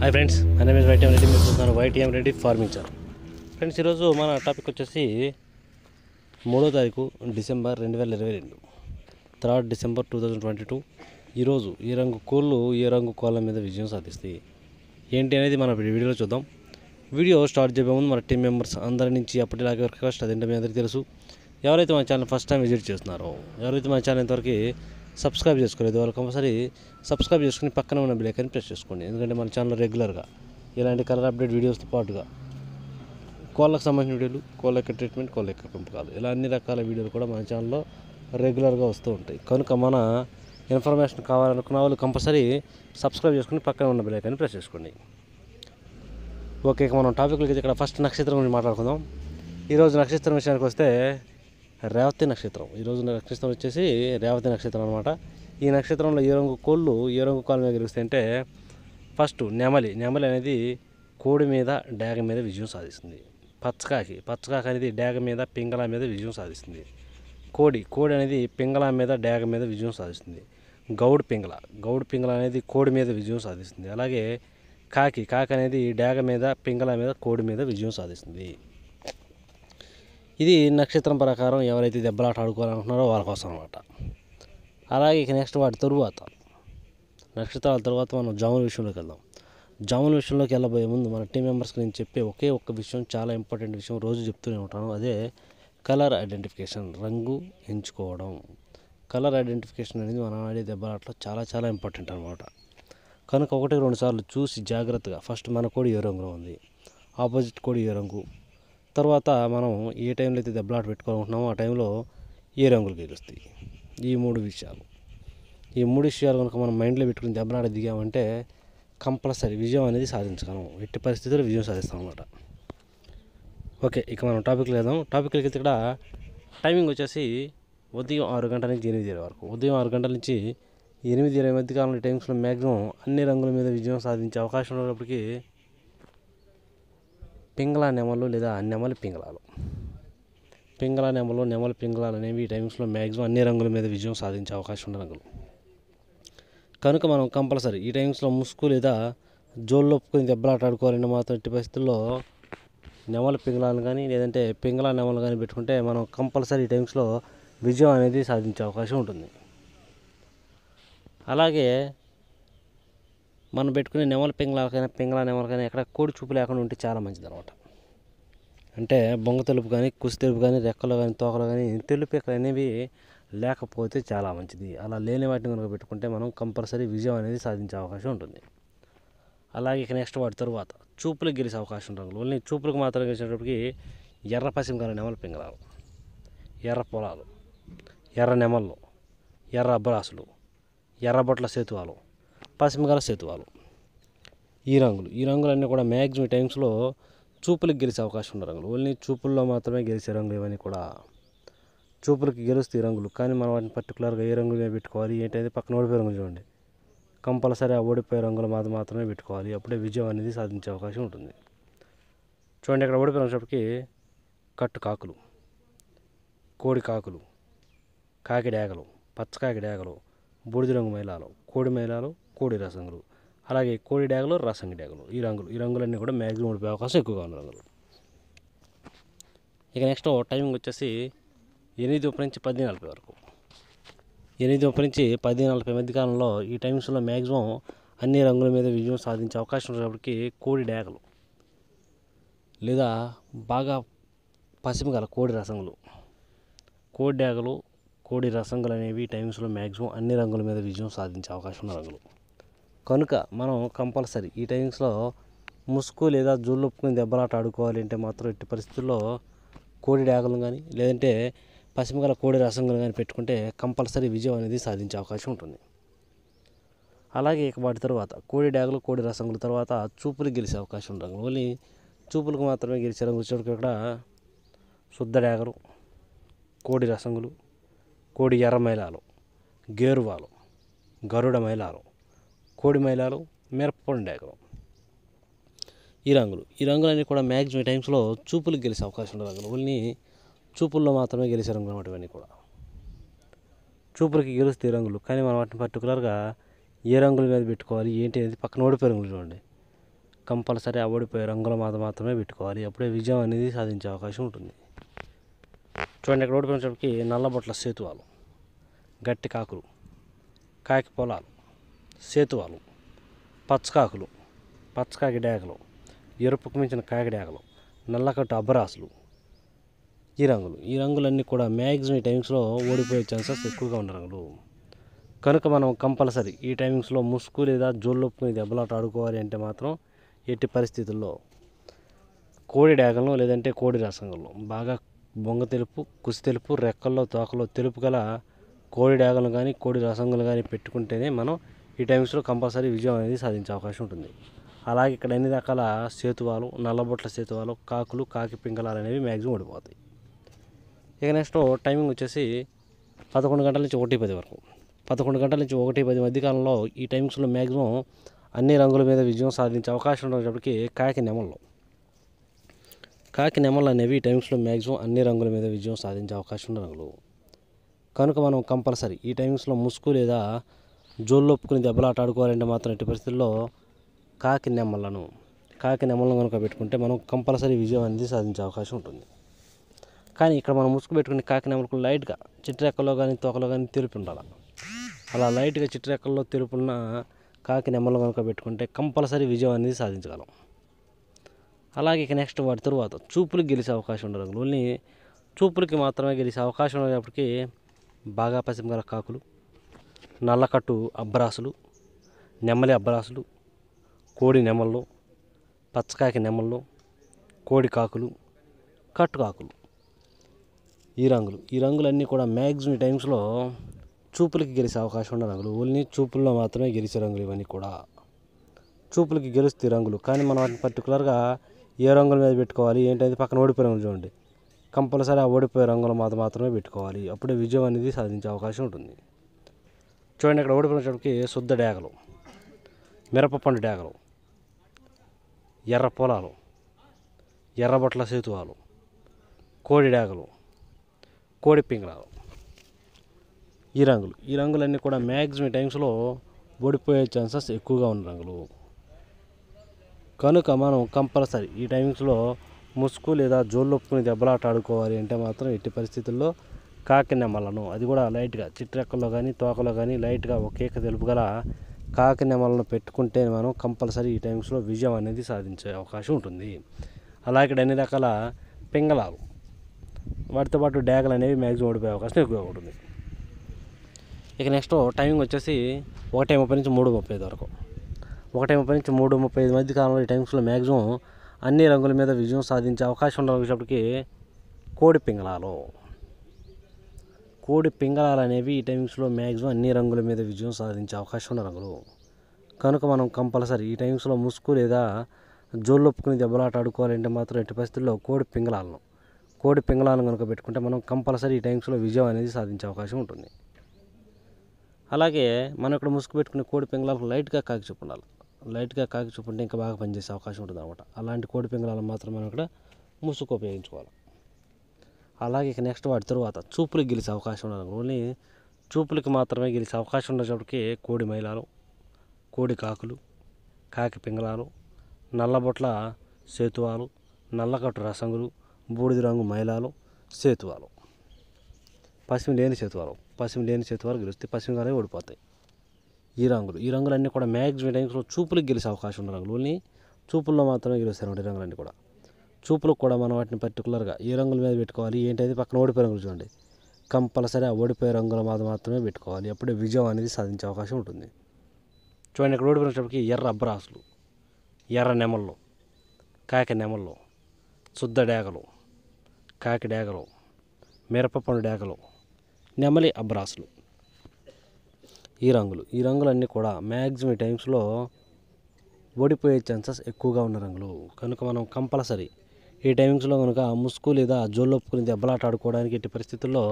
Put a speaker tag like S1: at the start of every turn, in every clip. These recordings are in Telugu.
S1: హాయ్ ఫ్రెండ్స్ అనే నేమ్ వైట్ ఎం రెడ్డి మీరు చూస్తున్నారు వైట్ ఎం రెడ్డి ఫార్మింగ్ చాలా ఫ్రెండ్స్ ఈరోజు మన టాపిక్ వచ్చేసి మూడో తారీఖు డిసెంబర్ రెండు వేల ఇరవై రెండు third December two thousand twenty two ఈరోజు ఏ రంగు కోళ్ళు ఏ రంగు కోళ్ళ మీద విజయం సాధిస్తాయి ఏంటి అనేది మనం వీడియోలో చూద్దాం వీడియో స్టార్ట్ చేయబోయే ముందు మన టీం మెంబర్స్ అందరి నుంచి అప్పటిలాగే రిక్వెస్ట్ కష్టం అదేంటో మీ అందరికీ తెలుసు ఎవరైతే మన ఛానల్ ఫస్ట్ టైం విజిట్ చేస్తున్నారో ఎవరైతే మన ఛానల్ ఇంతవరకు సబ్స్క్రైబ్ చేసుకోలేదు వాళ్ళు కంపల్సరీ సబ్స్క్రైబ్ చేసుకుని పక్కన ఉన్న బిలేకని ప్రెస్ చేసుకోండి ఎందుకంటే మన ఛానల్ రెగ్యులర్గా ఇలాంటి కలర్ అప్డేట్ వీడియోస్తో పాటుగా కోళ్ళకు సంబంధించిన వీడియోలు కోళ్ళ యొక్క ట్రీట్మెంట్ కోళ్ళ యొక్క పెంపకాలు ఇలా అన్ని రకాల వీడియోలు కూడా మన ఛానల్లో రెగ్యులర్గా వస్తూ ఉంటాయి కనుక మన ఇన్ఫర్మేషన్ కావాలనుకున్న వాళ్ళు కంపల్సరీ సబ్స్క్రైబ్ చేసుకుని పక్కన ఉన్న బిలేకని ప్రెస్ చేసుకోండి ఓకే మనం టాపిక్లకి ఇక్కడ ఫస్ట్ నక్షత్రం గురించి మాట్లాడుకుందాం ఈరోజు నక్షత్రం విషయానికి వస్తే రేవతి నక్షత్రం ఈరోజు నక్షత్రం వచ్చేసి రేవతి నక్షత్రం అనమాట ఈ నక్షత్రంలో ఏ రంగు కోళ్ళు ఏ రంగు కాళ్ళ మీద గెలుస్తాయంటే ఫస్ట్ నెమలి నెమలి అనేది కోడి మీద డాగ మీద విజయం సాధిస్తుంది పచ్చకాకి పచ్చకాకి అనేది డాగ మీద పింగళ మీద విజయం సాధిస్తుంది కోడి కోడి అనేది పింగళ మీద డాగ మీద విజయం సాధిస్తుంది గౌడ్ పింగళ గౌడ్ పింగళ అనేది కోడి మీద విజయం సాధిస్తుంది అలాగే కాకి కాకి అనేది డాగ మీద పింగళ మీద కోడి మీద విజయం సాధిస్తుంది ఇది నక్షత్రం ప్రకారం ఎవరైతే దెబ్బలాట ఆడుకోవాలనుకున్నారో వాళ్ళ కోసం అనమాట అలాగే ఇక నెక్స్ట్ వాటి తరువాత నక్షత్రాల తర్వాత మనం జాముల విషయంలోకి వెళ్దాం జాముల విషయంలోకి వెళ్ళబోయే ముందు మన టీం మెంబర్స్కి నేను చెప్పే ఒకే ఒక్క విషయం చాలా ఇంపార్టెంట్ విషయం రోజు చెప్తూనే ఉంటాను అదే కలర్ ఐడెంటిఫికేషన్ రంగు ఎంచుకోవడం కలర్ ఐడెంటిఫికేషన్ అనేది మనం ఆడే దెబ్బలాటలో చాలా చాలా ఇంపార్టెంట్ అనమాట కనుక ఒకటి రెండు సార్లు చూసి జాగ్రత్తగా ఫస్ట్ మన కోడి ఏ రంగులో ఉంది ఆపోజిట్ కోడి ఏ రంగు తర్వాత మనం ఏ టైంలో అయితే దెబ్బలాట పెట్టుకోవాలనుకుంటున్నామో ఆ టైంలో ఏ రంగులు గెలుస్తాయి ఈ మూడు విషయాలు ఈ మూడు విషయాలు కనుక మనం మైండ్లో పెట్టుకుని దెబ్బలాట దిగామంటే కంపల్సరీ విజయం అనేది సాధించగలము ఎట్టి పరిస్థితుల్లో విజయం సాధిస్తాం అనమాట ఓకే ఇక మనం టాపిక్ లేదాం టాపిక్ వెళ్తే ఇక్కడ టైమింగ్ వచ్చేసి ఉదయం ఆరు గంటల నుంచి ఎనిమిది ఇరవై వరకు ఉదయం ఆరు గంటల నుంచి ఎనిమిది ఇరవై మధ్య కాలంలో టైమ్స్లో మ్యాక్సిమం అన్ని రంగుల మీద విజయం సాధించే అవకాశం ఉన్నప్పటికీ పింగళ నెమలు లేదా నెమలి పింగళాలు పింగళ నెమలు నెమలి పింగళాలు అనేవి ఈ టైమింగ్స్లో మ్యాక్సిమం అన్ని రంగుల మీద విజయం సాధించే అవకాశం ఉన్న రంగులు కనుక మనం కంపల్సరీ ఈ టైమ్స్లో ముసుగు లేదా జోలు ఒప్పుకొని దెబ్బలాటాడుకోవాలని మాత్రం ఇట్టి పరిస్థితుల్లో నెమల పింగళాలు కానీ లేదంటే పింగళ నెమలు కానీ పెట్టుకుంటే మనం కంపల్సరీ ఈ టైమ్స్లో విజయం అనేది సాధించే అవకాశం ఉంటుంది అలాగే మనం పెట్టుకునే నెమల పింగళాలకైనా పింగళ నెమలకైనా ఎక్కడ కోడి చూపు లేకుండా ఉంటే చాలా మంచిది అనమాట అంటే బొంగ తెలుపు కానీ కుసి తెలుపు కానీ రెక్కలు కానీ తోకలు కానీ తెలుపు అనేవి లేకపోతే చాలా మంచిది అలా లేని వాటిని కనుక పెట్టుకుంటే మనం కంపల్సరీ విజయం అనేది సాధించే అవకాశం ఉంటుంది అలాగే ఇక నెక్స్ట్ వాటి తరువాత చూపులకు గెలిచే అవకాశం రంగులు ఓన్లీ చూపులకు మాత్రం గెలిచేటప్పటికి ఎర్ర పశ్చిమ కాలం నెమల పింగళాలు ఎర్ర పొలాలు ఎర్ర నెమళ్ళు ఎర్ర అబ్బరాసులు ఎర్రబొట్ల సేతువాలు పశ్చిమగల సేతువాలు ఈ రంగులు ఈ రంగులన్నీ కూడా మ్యాక్సిమం టైమ్స్లో చూపులకు గెలిచే అవకాశం ఉన్న రంగులు ఓన్లీ చూపుల్లో మాత్రమే గెలిచే రంగులు ఇవన్నీ కూడా చూపులకి గెలుస్తాయి రంగులు కానీ మనం వాటిని పర్టికులర్గా ఏ రంగులు పెట్టుకోవాలి ఏంటనేది పక్కన ఓడిపోయే రంగులు చూడండి కంపల్సరీ ఆ ఓడిపోయే రంగులు మాత్రం మాత్రమే పెట్టుకోవాలి అప్పుడే విజయం అనేది సాధించే అవకాశం ఉంటుంది చూడండి ఇక్కడ ఓడిపోయిన చెప్పటికి కట్టు కాకులు కోడి కాకులు కాకిడాగలు డేగలు బూడిద రంగు మైలాలు కోడి మైలాలు కోడి రసంగులు అలాగే కోడి డ్యాగులు రసంగి డ్యాగులు ఈ రంగులు ఈ రంగులన్నీ కూడా మ్యాక్సిమం ఉండిపోయే అవకాశం ఎక్కువగా ఉన్న రంగులు ఇక నెక్స్ట్ టైమింగ్ వచ్చేసి ఎనిమిది ముప్పై నుంచి పది నలభై వరకు ఎనిమిది ముప్పై నుంచి పది నలభై మధ్య కాలంలో ఈ టైమ్స్లో మ్యాక్సిమం అన్ని రంగుల మీద విజయం సాధించే అవకాశం ఉన్నప్పటికీ కోడి డ్యాగలు లేదా బాగా గల కోడి రసంగులు కోడి డ్యాగలు కోడి రసంగులు అనేవి టైమ్స్లో మ్యాక్సిమం అన్ని రంగుల మీద విజయం సాధించే అవకాశం ఉన్న రంగులు కనుక మనం కంపల్సరీ ఈ టైమ్స్లో ముసుగు లేదా జోళ్ళొప్పుకుని దెబ్బలాట ఆడుకోవాలి అంటే మాత్రం ఎట్టి పరిస్థితుల్లో కోడి డాగలను కానీ లేదంటే పశ్చిమగల కోడి రసంగులు కానీ పెట్టుకుంటే కంపల్సరీ విజయం అనేది సాధించే అవకాశం ఉంటుంది అలాగే వాటి తర్వాత కోడి డాగలు కోడి రసంగుల తర్వాత చూపులు గెలిచే అవకాశం ఉంటుంది ఓన్లీ చూపులకు మాత్రమే గెలిచే రంగు ఇక్కడ శుద్ధ డాగలు కోడి రసంగులు కోడి ఎర్ర మైలాలు గేరువాలు గరుడ మైలాలు కోడి మైలాలు మిరపండాకులు ఈ రంగులు ఈ రంగులన్నీ కూడా మ్యాక్సిమం టైమ్స్లో చూపులకు గెలిచే అవకాశం ఉన్న రంగులు వాళ్ళని చూపుల్లో మాత్రమే గెలిచే రంగులు అనమాట ఇవన్నీ కూడా చూపులకి గెలుస్తాయి రంగులు కానీ మనం వాటిని పర్టికులర్గా ఏ రంగుల మీద పెట్టుకోవాలి ఏంటి అనేది పక్కన ఓడిపోయే రంగులు చూడండి కంపల్సరీ ఆ ఓడిపోయే రంగుల మీద మాత్రమే పెట్టుకోవాలి అప్పుడే విజయం అనేది సాధించే అవకాశం ఉంటుంది చూడండి ఇక్కడ ఓడిపోయినప్పటికీ నల్లబొట్ల సేతువాలు గట్టి కాకులు కాకి పొలాలు సేతువాలు పచ్చకాకులు పచ్చకాకి డేగలు ఎరుపుకు మించిన కాకిడేగలు నల్లకట్టు అబ్బరాసులు ఈ రంగులు ఈ రంగులన్నీ కూడా మ్యాక్సిమం ఈ టైమింగ్స్లో ఓడిపోయే ఛాన్సెస్ ఎక్కువగా ఉన్న రంగులు కనుక మనం కంపల్సరీ ఈ టైమింగ్స్లో ముసుగు లేదా జోళ్ళొప్పుకుని దెబ్బలాట ఆడుకోవాలి అంటే మాత్రం ఎట్టి పరిస్థితుల్లో కోడి డేగలను లేదంటే కోడి రసంగంలో బాగా బొంగ తెలుపు కుసి తెలుపు రెక్కల్లో తోకలో తెలుపు గల కోడి డేగలు కానీ కోడి రసంగులు కానీ పెట్టుకుంటేనే మనం ఈ టైమ్స్లో కంపల్సరీ విజయం అనేది సాధించే అవకాశం ఉంటుంది అలాగే ఇక్కడ అన్ని రకాల సేతువాలు నల్లబొట్ల సేతువాలు కాకులు కాకి పింగళాలు అనేవి మ్యాక్సిమం ఓడిపోతాయి ఇక నెక్స్ట్ టైమింగ్ వచ్చేసి పదకొండు గంటల నుంచి ఒకటి పది వరకు పదకొండు గంటల నుంచి ఒకటి పది మధ్యకాలంలో ఈ టైమ్స్లో మ్యాక్సిమం అన్ని రంగుల మీద విజయం సాధించే అవకాశం ఉండేటప్పటికి కాకి నెమలు కాకి నెమలు అనేవి ఈ టైమ్స్లో మ్యాక్సిమం అన్ని రంగుల మీద విజయం సాధించే అవకాశం ఉండే రంగులు కనుక మనం కంపల్సరీ ఈ టైమింగ్స్లో ముసుగు లేదా జోళ్ళొప్పుకుని దెబ్బలాట ఆడుకోవాలంటే మాత్రం ఎట్టి పరిస్థితుల్లో కాకి నెమ్మలను కాకి నెమ్మలను కనుక పెట్టుకుంటే మనం కంపల్సరీ విజయం అనేది సాధించే అవకాశం ఉంటుంది కానీ ఇక్కడ మనం ముసుగు పెట్టుకుని కాకి నెమ్మలకు లైట్గా చిట్టరెక్కలో కానీ తోకలో కానీ తెలుపు ఉండాలి అలా లైట్గా చిట్టరెక్కల్లో తెలుపున్న కాకి నెమ్మలు కనుక పెట్టుకుంటే కంపల్సరీ విజయం అనేది సాధించగలం అలాగే ఇక నెక్స్ట్ వాటి తరువాత చూపులకు గెలిచే అవకాశం ఉండదు ఓన్లీ చూపులకి మాత్రమే గెలిచే అవకాశం ఉండేటప్పటికీ బాగా పసిమ గల కాకులు నల్లకట్టు అబ్బరాసులు నెమలి అబ్బరాసులు కోడి నెమళ్ళు పచ్చకాకి నెమళ్ళు కోడి కాకులు కట్టుకాకులు ఈ రంగులు ఈ రంగులన్నీ కూడా మ్యాక్సిమం టైమ్స్లో చూపులకి గెలిచే అవకాశం ఉన్న రంగులు ఓన్లీ చూపుల్లో మాత్రమే గెలిచే రంగులు ఇవన్నీ కూడా చూపులకి గెలుస్తాయి రంగులు కానీ మనం వాటిని పర్టికులర్గా ఏ రంగుల మీద పెట్టుకోవాలి ఏంటంటే పక్కన ఓడిపోయే రంగులు చూడండి కంపల్సరీ ఆ ఓడిపోయే రంగుల మాత్రమే పెట్టుకోవాలి అప్పుడే విజయం అనేది సాధించే అవకాశం ఉంటుంది చూడండి ఇక్కడ ఓడిపోయినటువంటి శుద్ధ డేగలు మిరపపండు డేగలు ఎర్ర పొలాలు ఎర్రబట్ల సేతువాలు కోడి డేగలు కోడి పింగళాలు ఈ రంగులు ఈ రంగులన్నీ కూడా మ్యాక్సిమం టైమ్స్లో ఓడిపోయే ఛాన్సెస్ ఎక్కువగా ఉన్న రంగులు కనుక మనం కంపల్సరీ ఈ టైమింగ్స్లో ముసుగు లేదా జోళ్ళు దెబ్బలాట ఆడుకోవాలి అంటే మాత్రం ఎట్టి పరిస్థితుల్లో నెమలను అది కూడా లైట్గా చిట్రెక్కల్లో కానీ తోకలో కానీ లైట్గా ఒక ఏక తెలుపు గల కాకినెమలను పెట్టుకుంటే మనం కంపల్సరీ ఈ టైమ్స్లో విజయం అనేది సాధించే అవకాశం ఉంటుంది అలా ఇక్కడ అన్ని రకాల పింగళాలు వాటితో పాటు డ్యాగలు అనేవి మ్యాక్సిమం ఓడిపోయే అవకాశం ఎక్కువ ఉంటుంది ఇక నెక్స్ట్ టైమింగ్ వచ్చేసి ఒకటి ముప్పై నుంచి మూడు ముప్పై ఐదు వరకు ఒకటి ముప్పై నుంచి మూడు ముప్పై ఐదు మధ్య కాలంలో ఈ టైమ్స్లో మ్యాక్సిమం అన్ని రంగుల మీద విజయం సాధించే అవకాశం ఉండాలి కోడి పింగళాలు కోడి పింగళాలు అనేవి ఈ టైమింగ్స్లో మ్యాక్సిమం అన్ని రంగుల మీద విజయం సాధించే అవకాశం ఉన్న రంగులు కనుక మనం కంపల్సరీ ఈ టైమింగ్స్లో ముసుగు లేదా జోళ్ళొప్పుకుని దెబ్బలాట ఆడుకోవాలంటే మాత్రం ఎట్టి పరిస్థితుల్లో కోడి పింగళాలను కోడి పింగళాలను కనుక పెట్టుకుంటే మనం కంపల్సరీ ఈ టైమ్స్లో విజయం అనేది సాధించే అవకాశం ఉంటుంది అలాగే మనం ఇక్కడ ముసుగు పెట్టుకునే కోడి పింగళాలకు లైట్గా కాకి చూపుండాలి లైట్గా కాకి చూపుంటే ఇంకా బాగా పనిచేసే అవకాశం ఉంటుంది అనమాట అలాంటి కోడి పింగళాలను మాత్రం మనం ఇక్కడ ముసుగు ఉపయోగించుకోవాలి అలాగే ఇక నెక్స్ట్ వాటి తర్వాత చూపులకు గెలిచే అవకాశం ఉండదు ఓన్లీ చూపులకు మాత్రమే గెలిచే అవకాశం ఉండేటప్పటికి కోడి మైలాలు కోడి కాకులు కాకి పింగళాలు నల్లబొట్ల సేతువాలు నల్లకట్టు రసంగులు బూడిద రంగు మైలాలు సేతువాలు పశ్చిమ లేని సేతువాలు పశ్చిమ లేని సేతువాలు గెలుస్తాయి పశ్చిమగానే ఓడిపోతాయి ఈ రంగులు ఈ రంగులన్నీ కూడా మ్యాక్సిమం టైంలో చూపులకు గెలిచే అవకాశం ఉన్న రంగులు ఓన్లీ చూపుల్లో మాత్రమే గెలుస్తారు ఈ రంగులన్నీ కూడా చూపులకు కూడా మనం వాటిని పర్టికులర్గా ఏ రంగుల మీద పెట్టుకోవాలి ఏంటనేది పక్కన ఓడిపోయే రంగులు చూడండి కంపల్సరీ ఆ ఓడిపోయే రంగుల మీద మాత్రమే పెట్టుకోవాలి అప్పుడే విజయం అనేది సాధించే అవకాశం ఉంటుంది చూడండి ఇక్కడ ఓడిపోయినప్పటికీ ఎర్ర అబ్రాసులు ఎర్ర నెమళ్ళు కాకి నెమళ్ళు శుద్ధ డేగలు కాకి డేగలు మిరపపండు డేగలు నెమలి అబ్రాసులు ఈ రంగులు ఈ రంగులన్నీ కూడా మ్యాక్సిమం టైమ్స్లో ఓడిపోయే ఛాన్సెస్ ఎక్కువగా ఉన్న రంగులు కనుక మనం కంపల్సరీ ఈ టైమింగ్స్లో కనుక ముసుగు లేదా జోల్లోపుకుని దెబ్బలాట ఆడుకోవడానికి ఎట్టి పరిస్థితుల్లో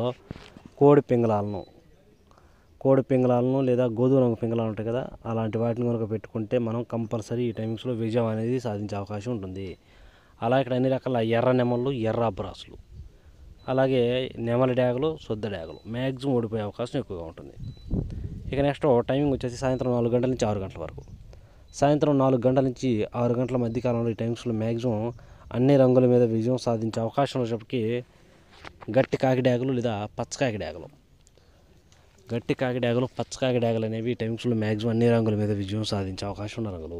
S1: కోడి పింగళాలను కోడి పింగళాలను లేదా గోధుమ రంగు పింగళాలు ఉంటాయి కదా అలాంటి వాటిని కనుక పెట్టుకుంటే మనం కంపల్సరీ ఈ టైమింగ్స్లో విజయం అనేది సాధించే అవకాశం ఉంటుంది అలా ఇక్కడ అన్ని రకాల ఎర్ర నెమళ్ళు ఎర్ర అబ్రాసులు అలాగే నెమల డ్యాగులు శుద్ధ డ్యాగులు మ్యాక్సిమం ఓడిపోయే అవకాశం ఎక్కువగా ఉంటుంది ఇక నెక్స్ట్ టైమింగ్ వచ్చేసి సాయంత్రం నాలుగు గంటల నుంచి ఆరు గంటల వరకు సాయంత్రం నాలుగు గంటల నుంచి ఆరు గంటల మధ్య కాలంలో ఈ టైమ్స్లో మ్యాక్సిమం అన్ని రంగుల మీద విజయం సాధించే అవకాశం ఉన్నప్పటికీ గట్టి కాకిడాకులు లేదా పచ్చ కాకిడాకులు గట్టి కాకిడాకులు పచ్చ కాకిడాకులు అనేవి ఈ టైమ్స్లో మ్యాక్సిమం అన్ని రంగుల మీద విజయం సాధించే అవకాశం ఉన్న రంగులు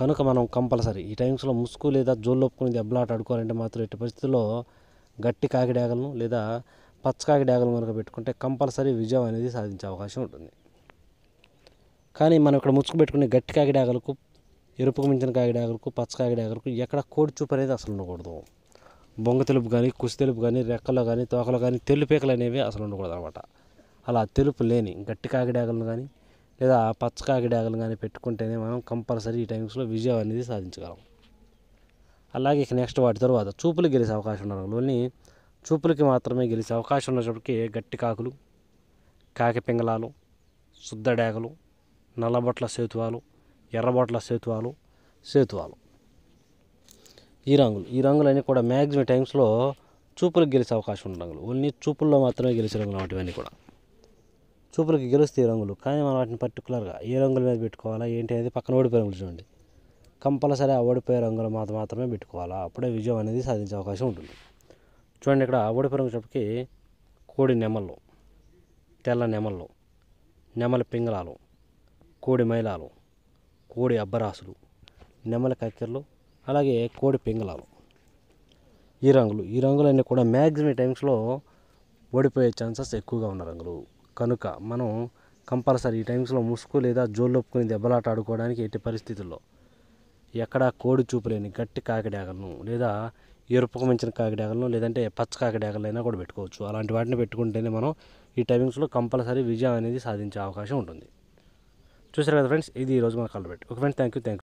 S1: కనుక మనం కంపల్సరీ ఈ టైమ్స్లో ముసుగు లేదా జోల్లోపుకునేది ఎబ్బలాట ఆడుకోవాలంటే మాత్రం ఎట్టి పరిస్థితుల్లో గట్టి కాకిడాగలను లేదా పచ్చకాకి డాగలు కనుక పెట్టుకుంటే కంపల్సరీ విజయం అనేది సాధించే అవకాశం ఉంటుంది కానీ మనం ఇక్కడ ముసుగు పెట్టుకునే గట్టి కాకి ఎరుపుకు మించిన కాగిడ ఆగరకు పచ్చ కాగిడ ఆగరకు ఎక్కడ కోడి చూపు అనేది అసలు ఉండకూడదు బొంగ తెలుపు కానీ కుసి తెలుపు కానీ రెక్కలు కానీ తోకలు కానీ తెలుపేకలు అనేవి అసలు ఉండకూడదు అనమాట అలా తెలుపు లేని గట్టి కాకిడాగలను కానీ లేదా పచ్చ కాకిడాగలను కానీ పెట్టుకుంటేనే మనం కంపల్సరీ ఈ టైమ్స్లో విజయం అనేది సాధించగలం అలాగే ఇక నెక్స్ట్ వాటి తర్వాత చూపులు గెలిచే అవకాశం ఉన్న వాళ్ళని చూపులకి మాత్రమే గెలిచే అవకాశం ఉన్నప్పటికీ గట్టి కాకులు కాకి పింగళాలు శుద్ధ డాగలు నల్లబొట్ల సేతువాలు ఎర్రబొట్ల సేతువాలు సేతువాలు ఈ రంగులు ఈ రంగులన్నీ కూడా మ్యాక్సిమం టైమ్స్లో చూపులకు గెలిచే అవకాశం ఉన్న రంగులు ఓన్లీ చూపుల్లో మాత్రమే గెలిచే రంగులు వాటివన్నీ కూడా చూపులకు గెలుస్తాయి రంగులు కానీ మనం వాటిని పర్టికులర్గా ఏ రంగుల మీద పెట్టుకోవాలా ఏంటి అనేది పక్కన ఓడిపోయే రంగులు చూడండి కంపల్సరీ ఆ ఓడిపోయే రంగులు మాత్రం మాత్రమే పెట్టుకోవాలా అప్పుడే విజయం అనేది సాధించే అవకాశం ఉంటుంది చూడండి ఇక్కడ ఓడిపోయే రంగు చెప్పకి కోడి నెమళ్ళు తెల్ల నెమళ్ళు నెమలి పింగళాలు కోడి మైలాలు కోడి అబ్బరాసులు నెమలి కక్కెర్లు అలాగే కోడి పింగళాలు ఈ రంగులు ఈ రంగులన్నీ కూడా మ్యాక్సిమం టైమ్స్లో ఓడిపోయే ఛాన్సెస్ ఎక్కువగా ఉన్న రంగులు కనుక మనం కంపల్సరీ ఈ టైమ్స్లో ముసుగు లేదా జోళ్ళొప్పుకుని దెబ్బలాట ఆడుకోవడానికి ఎట్టి పరిస్థితుల్లో ఎక్కడా కోడి చూపులేని గట్టి కాకిడాగలను లేదా ఎరుపుకు మించిన కాకిడాగలను లేదంటే పచ్చ కాకిడాగలైనా కూడా పెట్టుకోవచ్చు అలాంటి వాటిని పెట్టుకుంటేనే మనం ఈ టైమింగ్స్లో కంపల్సరీ విజయం అనేది సాధించే అవకాశం ఉంటుంది చూసారు కదా ఫ్రెండ్స్ ఇది ఈరోజు మన కాల్ పెట్టి okay friends thank you thank you